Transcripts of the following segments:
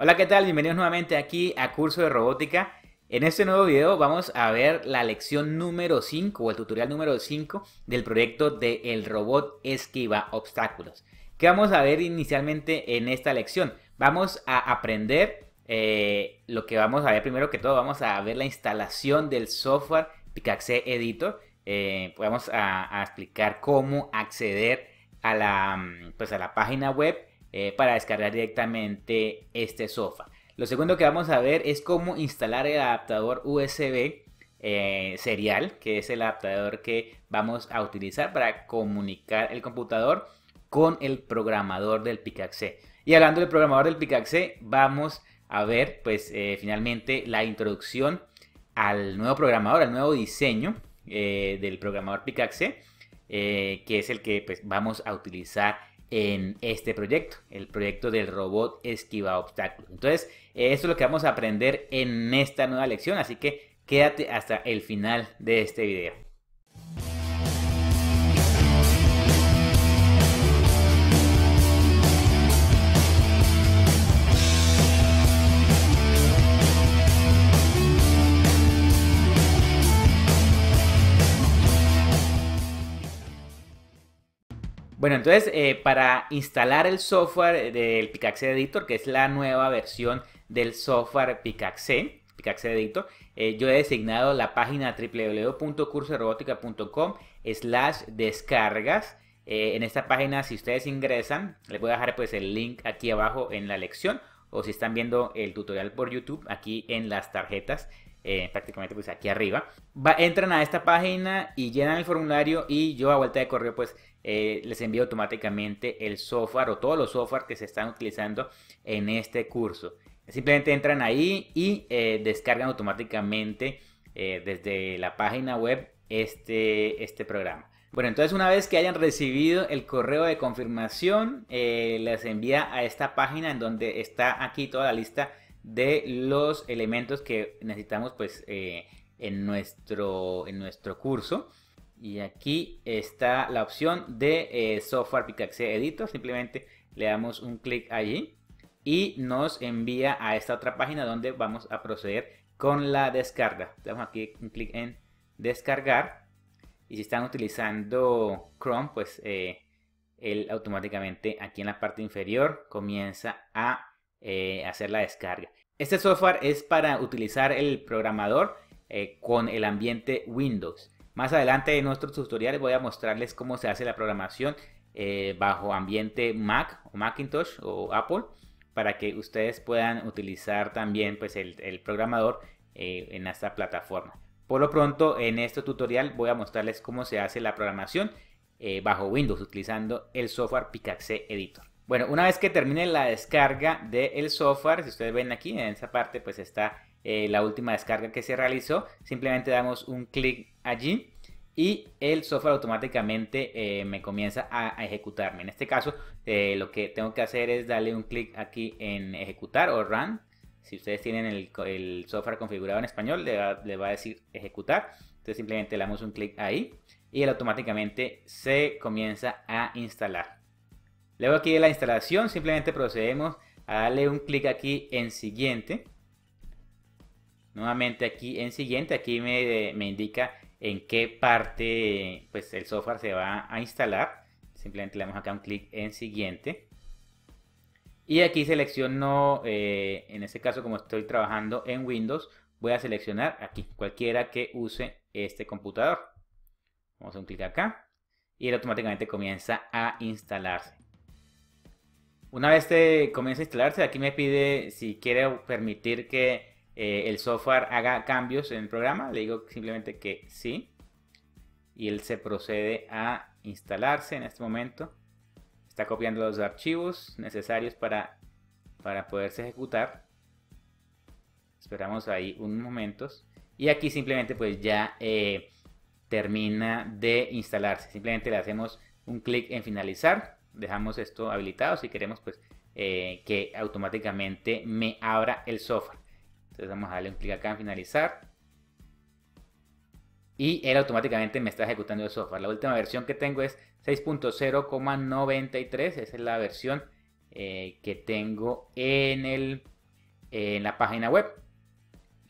Hola, ¿qué tal? Bienvenidos nuevamente aquí a Curso de Robótica. En este nuevo video vamos a ver la lección número 5 o el tutorial número 5 del proyecto de El Robot Esquiva Obstáculos. ¿Qué vamos a ver inicialmente en esta lección? Vamos a aprender eh, lo que vamos a ver primero que todo, vamos a ver la instalación del software Picaxe Editor. Eh, vamos a, explicar cómo acceder a la, mm, pues, a la página web eh, para descargar directamente este sofá. Lo segundo que vamos a ver es cómo instalar el adaptador USB eh, serial, que es el adaptador que vamos a utilizar para comunicar el computador con el programador del Picaxe. Y hablando del programador del Picaxe, vamos a ver pues eh, finalmente la introducción al nuevo programador, al nuevo diseño del programador Picaxe, que es el que pues, vamos a utilizar en este proyecto, el proyecto del robot esquiva obstáculos. Entonces, eso es lo que vamos a aprender en esta nueva lección, así que quédate hasta el final de este video. Bueno, entonces eh, para instalar el software eh, del Picaxe Editor, que es la nueva versión del software Picaxe, Picaxe Editor, eh, yo he designado la página www.cursorobótica.com slash descargas. en esta página, si ustedes ingresan, les voy a dejar pues el link aquí abajo en la lección o si están viendo el tutorial por YouTube aquí en las tarjetas prácticamente pues aquí arriba. entran a esta página y llenan el formulario y yo a vuelta de correo pues eh, les envía automáticamente el software o todos los software que se están utilizando en este curso. Simplemente entran ahí y eh, descargan automáticamente eh, desde la página web este, este programa. Bueno, entonces una vez que hayan recibido el correo de confirmación, les envía a esta página en donde está aquí toda la lista de los elementos que necesitamos pues en, nuestro, en nuestro curso. Y aquí está la opción de eh, software Pickaxe Editor. Simplemente le damos un clic allí y nos envía a esta otra página donde vamos a proceder con la descarga. Damos aquí un clic en descargar. Y si están utilizando Chrome, pues eh, él automáticamente aquí en la parte inferior comienza a eh, hacer la descarga. Este software es para utilizar el programador con el ambiente Windows. Más adelante en nuestros tutoriales voy a mostrarles cómo se hace la programación eh, bajo ambiente Mac o Macintosh o Apple para que ustedes puedan utilizar también pues, el, programador eh, en esta plataforma. Por lo pronto, en este tutorial voy a mostrarles cómo se hace la programación eh, bajo Windows utilizando el software Picaxe Editor. Bueno, una vez que termine la descarga del software, si ustedes ven aquí en esa parte, pues está la última descarga que se realizó. Simplemente damos un clic allí y el software automáticamente eh, me comienza a, ejecutarme. En este caso, eh, lo que tengo que hacer es darle un clic aquí en ejecutar o run. Si ustedes tienen el, software configurado en español, le va, a decir ejecutar. Entonces simplemente le damos un clic ahí y él automáticamente se comienza a instalar. Luego aquí de la instalación, simplemente procedemos a darle un clic aquí en siguiente. Nuevamente aquí en siguiente, aquí me, me indica en qué parte pues, el software se va a instalar. Simplemente le damos acá un clic en siguiente. Y aquí selecciono, eh, en este caso como estoy trabajando en Windows, voy a seleccionar aquí cualquiera que use este computador. Vamos a un clic acá y él automáticamente comienza a instalarse. Una vez te comienza a instalarse, aquí me pide si quiere permitir que eh, el software haga cambios en el programa. Le digo simplemente que sí. Y él se procede a instalarse en este momento. Está copiando los archivos necesarios para, para poderse ejecutar. Esperamos ahí unos momentos. Y aquí simplemente pues ya eh, termina de instalarse. Simplemente le hacemos un clic en finalizar. Dejamos esto habilitado si queremos pues eh, que automáticamente me abra el software. Entonces vamos a darle un clic acá en finalizar. Y él automáticamente me está ejecutando el software. La última versión que tengo es 6.0,93. Esa es la versión eh, que tengo en, el, en la página web.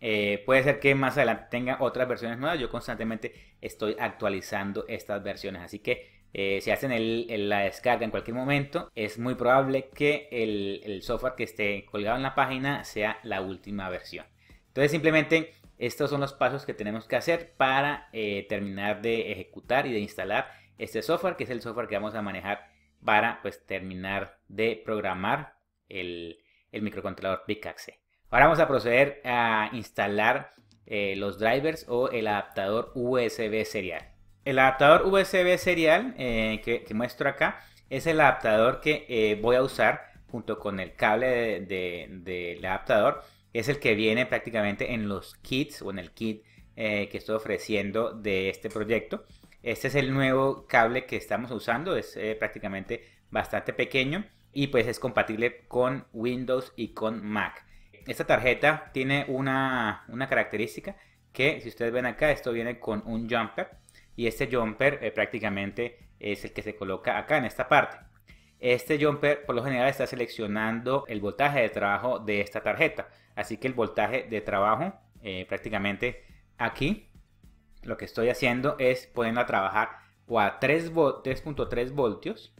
Eh, puede ser que más adelante tenga otras versiones nuevas. Yo constantemente estoy actualizando estas versiones. Así que eh, si hacen la descarga en cualquier momento, es muy probable que el, software que esté colgado en la página sea la última versión. Entonces simplemente estos son los pasos que tenemos que hacer para eh, terminar de ejecutar y de instalar este software, que es el software que vamos a manejar para pues, terminar de programar el, microcontrolador PICAXE. Ahora vamos a proceder a instalar eh, los drivers o el adaptador USB serial. El adaptador USB serial eh, que, muestro acá es el adaptador que eh, voy a usar junto con el cable del adaptador. Es el que viene prácticamente en los kits o en el kit eh, que estoy ofreciendo de este proyecto. Este es el nuevo cable que estamos usando, es prácticamente bastante pequeño y pues es compatible con Windows y con Mac. Esta tarjeta tiene una, una característica que si ustedes ven acá, esto viene con un jumper y este jumper eh, prácticamente es el que se coloca acá en esta parte. Este jumper por lo general está seleccionando el voltaje de trabajo de esta tarjeta. Así que el voltaje de trabajo eh, prácticamente aquí lo que estoy haciendo es poniendo a trabajar o a 3.3 voltios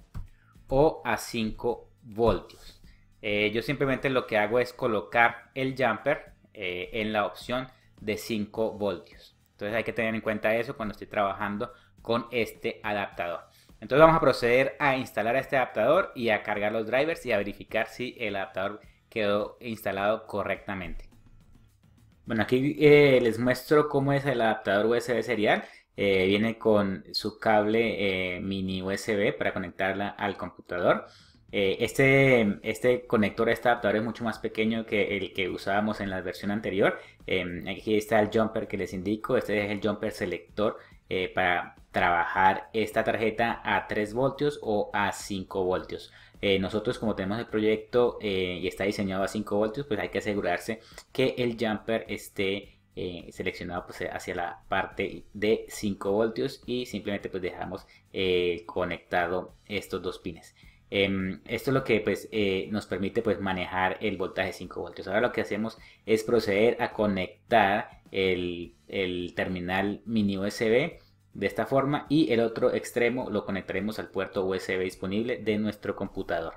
o a 5 voltios. Eh, yo simplemente lo que hago es colocar el jumper en la opción de 5 voltios. Entonces hay que tener en cuenta eso cuando estoy trabajando con este adaptador. Entonces vamos a proceder a instalar este adaptador y a cargar los drivers y a verificar si el adaptador quedó instalado correctamente. Bueno, aquí eh, les muestro cómo es el adaptador USB serial. Eh, viene con su cable eh, mini USB para conectarla al computador. Eh, este, este, conector, este adaptador es mucho más pequeño que el que usábamos en la versión anterior. Em, aquí está el jumper que les indico. Este es el jumper selector eh, para trabajar esta tarjeta a 3 voltios o a 5 voltios. Eh, nosotros como tenemos el proyecto y está diseñado a 5 voltios, pues hay que asegurarse que el jumper esté seleccionado pues, hacia la parte de 5 voltios y simplemente pues dejamos conectado estos dos pines Em, esto es lo que pues, eh, nos permite pues, manejar el voltaje 5 voltios. Ahora lo que hacemos es proceder a conectar el, el terminal mini USB de esta forma y el otro extremo lo conectaremos al puerto USB disponible de nuestro computador.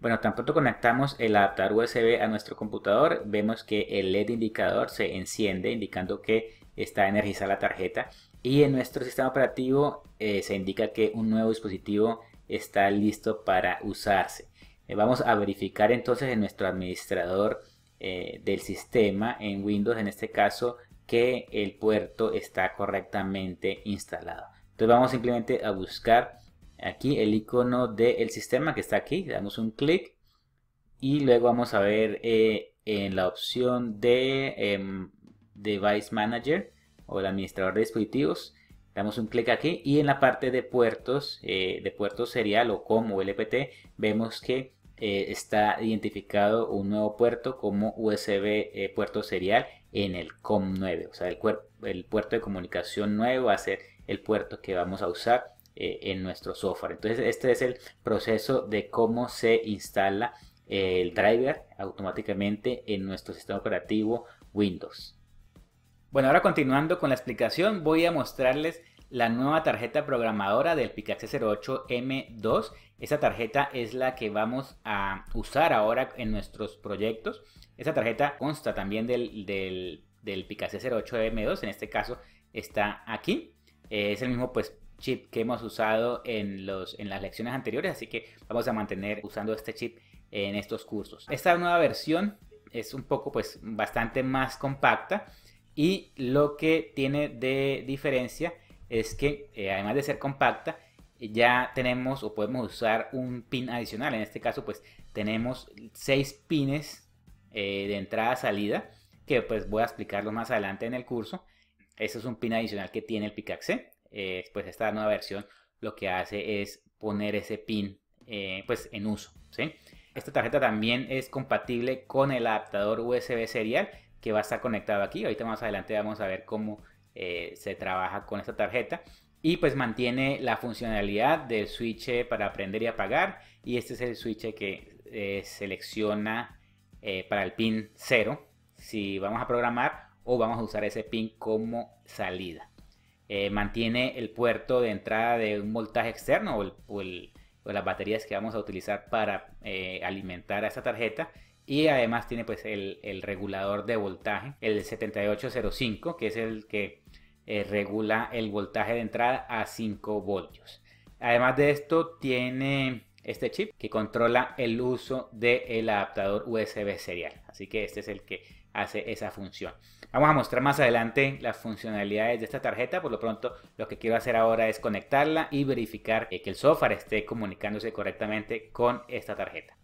Bueno, tan pronto conectamos el adaptador USB a nuestro computador, vemos que el LED indicador se enciende indicando que está energizada la tarjeta y en nuestro sistema operativo eh, se indica que un nuevo dispositivo está listo para usarse. Eh, vamos a verificar entonces en nuestro administrador eh, del sistema, en Windows en este caso, que el puerto está correctamente instalado. Entonces vamos simplemente a buscar aquí el icono del sistema que está aquí. damos un clic y luego vamos a ver en la opción de em, Device Manager o el administrador de dispositivos. Damos un clic aquí y en la parte de puertos, eh, de puerto serial o COM o LPT, vemos que eh, está identificado un nuevo puerto como USB eh, puerto serial en el COM9. O sea, el, el puerto de comunicación 9 va a ser el puerto que vamos a usar en nuestro software. Entonces este es el proceso de cómo se instala el driver automáticamente en nuestro sistema operativo Windows. Bueno, ahora continuando con la explicación, voy a mostrarles la nueva tarjeta programadora del picac 08M2. Esa tarjeta es la que vamos a usar ahora en nuestros proyectos. Esa tarjeta consta también del, del, 08M2, en este caso está aquí. Eh, es el mismo pues, chip que hemos usado en, los, en las lecciones anteriores, así que vamos a mantener usando este chip en estos cursos. Esta nueva versión es un poco pues bastante más compacta y lo que tiene de diferencia es que eh, además de ser compacta, ya tenemos o podemos usar un pin adicional. En este caso, pues tenemos seis pines eh, de entrada-salida que pues voy a explicarlo más adelante en el curso. Eso es un pin adicional que tiene el Picaxe. Eh, pues esta nueva versión lo que hace es poner ese pin pues en uso. Esta tarjeta también es compatible con el adaptador USB serial que va a estar conectado aquí. Ahorita más adelante vamos a ver cómo eh, se trabaja con esta tarjeta. Y pues mantiene la funcionalidad del switch para aprender y apagar. Y este es el switch que eh, selecciona eh, para el pin 0. Si vamos a programar o vamos a usar ese pin como salida. mantiene el puerto de entrada de un voltaje externo o, o las baterías que vamos a utilizar para alimentar a esta tarjeta y además tiene pues el, regulador de voltaje, el 7805, que es el que eh, regula el voltaje de entrada a 5 voltios. Además de esto tiene este chip que controla el uso del adaptador USB serial. Así que este es el que hace esa función. Vamos a mostrar más adelante las funcionalidades de esta tarjeta. Por lo pronto lo que quiero hacer ahora es conectarla y verificar que el software esté comunicándose correctamente con esta tarjeta.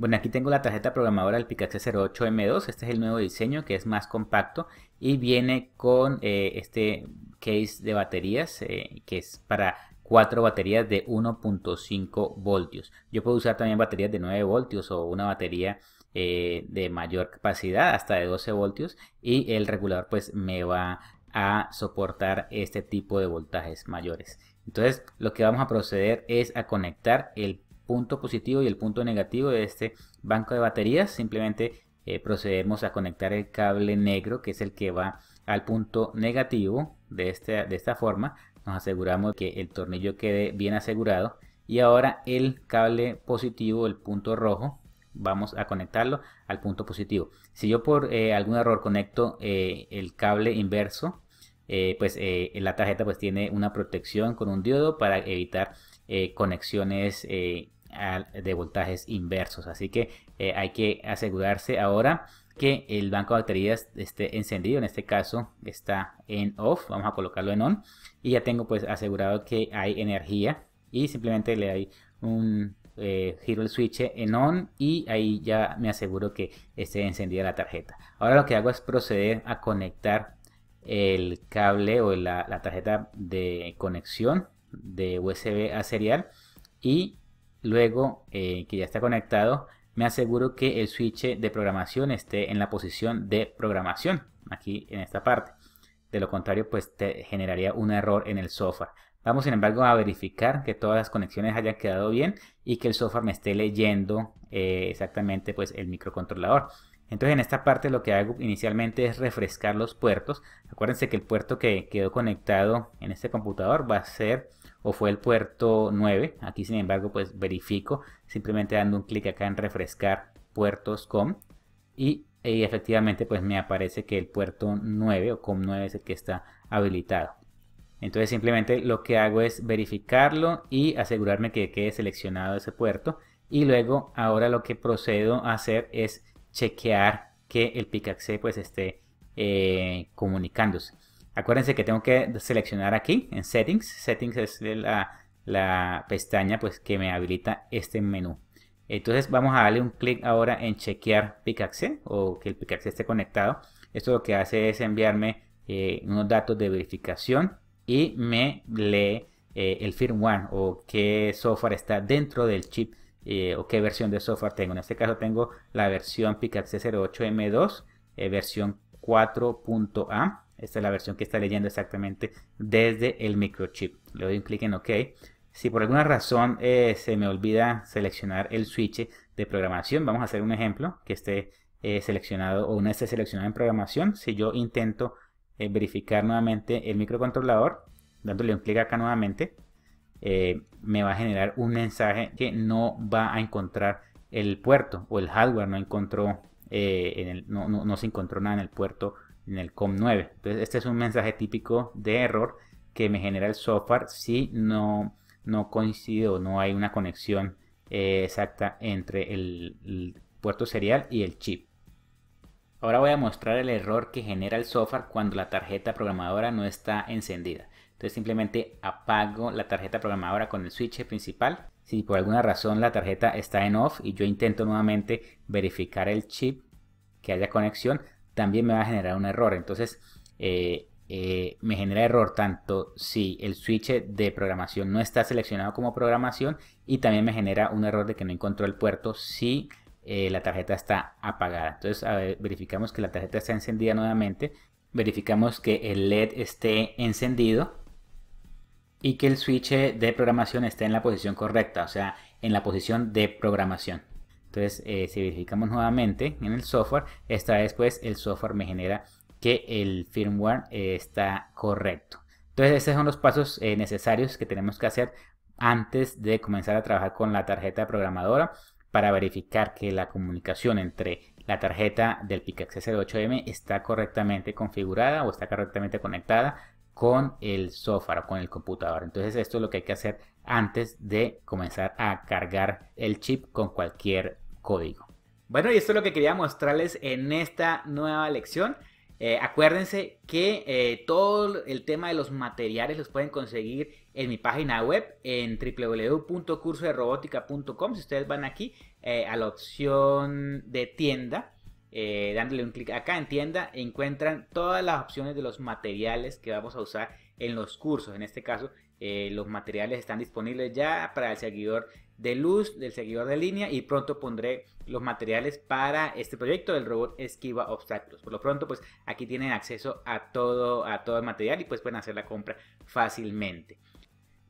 Bueno, aquí tengo la tarjeta programadora del Picaxe 08M2. Este es el nuevo diseño que es más compacto y viene con eh, este case de baterías eh, que es para cuatro baterías de 1.5 voltios. Yo puedo usar también baterías de 9 voltios o una batería eh, de mayor capacidad hasta de 12 voltios y el regulador pues me va a soportar este tipo de voltajes mayores. Entonces lo que vamos a proceder es a conectar el punto positivo y el punto negativo de este banco de baterías. Simplemente eh, procedemos a conectar el cable negro que es el que va al punto negativo de esta, de esta forma. Nos aseguramos que el tornillo quede bien asegurado. Y ahora el cable positivo, el punto rojo, vamos a conectarlo al punto positivo. Si yo por eh, algún error conecto eh, el cable inverso, pues la tarjeta pues tiene una protección con un diodo para evitar conexiones de voltajes inversos. Así que eh, hay que asegurarse ahora que el banco de baterías esté encendido. En este caso está en off. Vamos a colocarlo en on. Y ya tengo pues asegurado que hay energía. Y simplemente le doy un eh, giro el switch en on y ahí ya me aseguro que esté encendida la tarjeta. Ahora lo que hago es proceder a conectar el cable o la, la tarjeta de conexión de USB a serial y Luego eh, que ya está conectado, me aseguro que el switch de programación esté en la posición de programación, aquí en esta parte. De lo contrario, pues te generaría un error en el software. Vamos, sin embargo, a verificar que todas las conexiones hayan quedado bien y que el software me esté leyendo eh, exactamente pues, el microcontrolador. Entonces, en esta parte lo que hago inicialmente es refrescar los puertos. Acuérdense que el puerto que quedó conectado en este computador va a ser o fue el puerto 9. Aquí sin embargo pues verifico simplemente dando un clic acá en refrescar puertos.com y, eh, efectivamente pues me aparece que el puerto 9 o com 9 es el que está habilitado. Entonces simplemente lo que hago es verificarlo y asegurarme que quede seleccionado ese puerto y luego ahora lo que procedo a hacer es chequear que el Picaxe pues esté eh, comunicándose. Acuérdense que tengo que seleccionar aquí en Settings. Settings es la, pestaña pues, que me habilita este menú. Entonces vamos a darle un clic ahora en chequear Picaxe o que el Picaxe esté conectado. Esto lo que hace es enviarme eh, unos datos de verificación y me lee eh, el firmware o qué software está dentro del chip eh, o qué versión de software tengo. En este caso tengo la versión Picaxe 08M2, versión 4.A esta es la versión que está leyendo exactamente desde el microchip. Le doy un clic en OK. Si por alguna razón eh, se me olvida seleccionar el switch de programación, vamos a hacer un ejemplo que esté eh, seleccionado o una esté seleccionado en programación. Si yo intento eh, verificar nuevamente el microcontrolador, dándole un clic acá nuevamente, me va a generar un mensaje que no va a encontrar el puerto o el hardware no encontró no, no se encontró nada en el puerto en el COM9. Entonces, este es un mensaje típico de error que me genera el software si no, no coincide o no hay una conexión eh, exacta entre el puerto serial y el chip. Ahora voy a mostrar el error que genera el software cuando la tarjeta programadora no está encendida. Entonces simplemente apago la tarjeta programadora con el switch principal. Si por alguna razón la tarjeta está en off y yo intento nuevamente verificar el chip que haya conexión, también me va a generar un error. Entonces, eh, eh, me genera error tanto si el switch de programación no está seleccionado como programación y también me genera un error de que no encontró el puerto si eh, la tarjeta está apagada. Entonces verificamos que la tarjeta está encendida nuevamente, verificamos que el LED esté encendido y que el switch de programación esté en la posición correcta, o sea, en la posición de programación. Entonces, eh, si verificamos nuevamente en el software, esta vez pues el software me genera que el firmware eh, está correcto. Entonces, esos son los pasos eh, necesarios que tenemos que hacer antes de comenzar a trabajar con la tarjeta programadora para verificar que la comunicación entre la tarjeta del PICAX 8 m está correctamente configurada o está correctamente conectada con el software o con el computador. Entonces esto es lo que hay que hacer antes de comenzar a cargar el chip con cualquier código. Bueno, y esto es lo que quería mostrarles en esta nueva lección. Eh, acuérdense que eh, todo el tema de los materiales los pueden conseguir en mi página web en www.cursoderobotica.com. Si ustedes van aquí eh, a la opción de tienda, eh, dándole un clic acá en tienda, encuentran todas las opciones de los materiales que vamos a usar en los cursos. En este caso, eh, los materiales están disponibles ya para el seguidor de luz, del seguidor de línea y pronto pondré los materiales para este proyecto del robot esquiva obstáculos. Por lo pronto, pues aquí tienen acceso a todo, a todo el material y pues pueden hacer la compra fácilmente.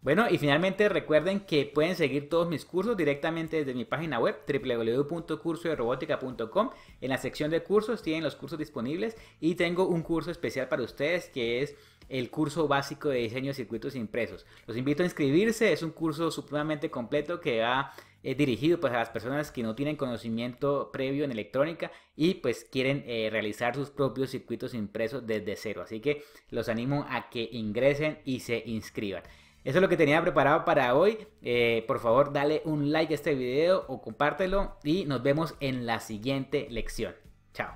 Bueno, y finalmente recuerden que pueden seguir todos mis cursos directamente desde mi página web www.cursoderobotica.com En la sección de cursos tienen los cursos disponibles y tengo un curso especial para ustedes que es el curso básico de diseño de circuitos impresos. Los invito a inscribirse, es un curso supremamente completo que va eh, dirigido pues a las personas que no tienen conocimiento previo en electrónica y pues quieren eh, realizar sus propios circuitos impresos desde cero. Así que los animo a que ingresen y se inscriban. Eso es lo que tenía preparado para hoy. Eh, por favor, dale un like a este video o compártelo y nos vemos en la siguiente lección. Chao.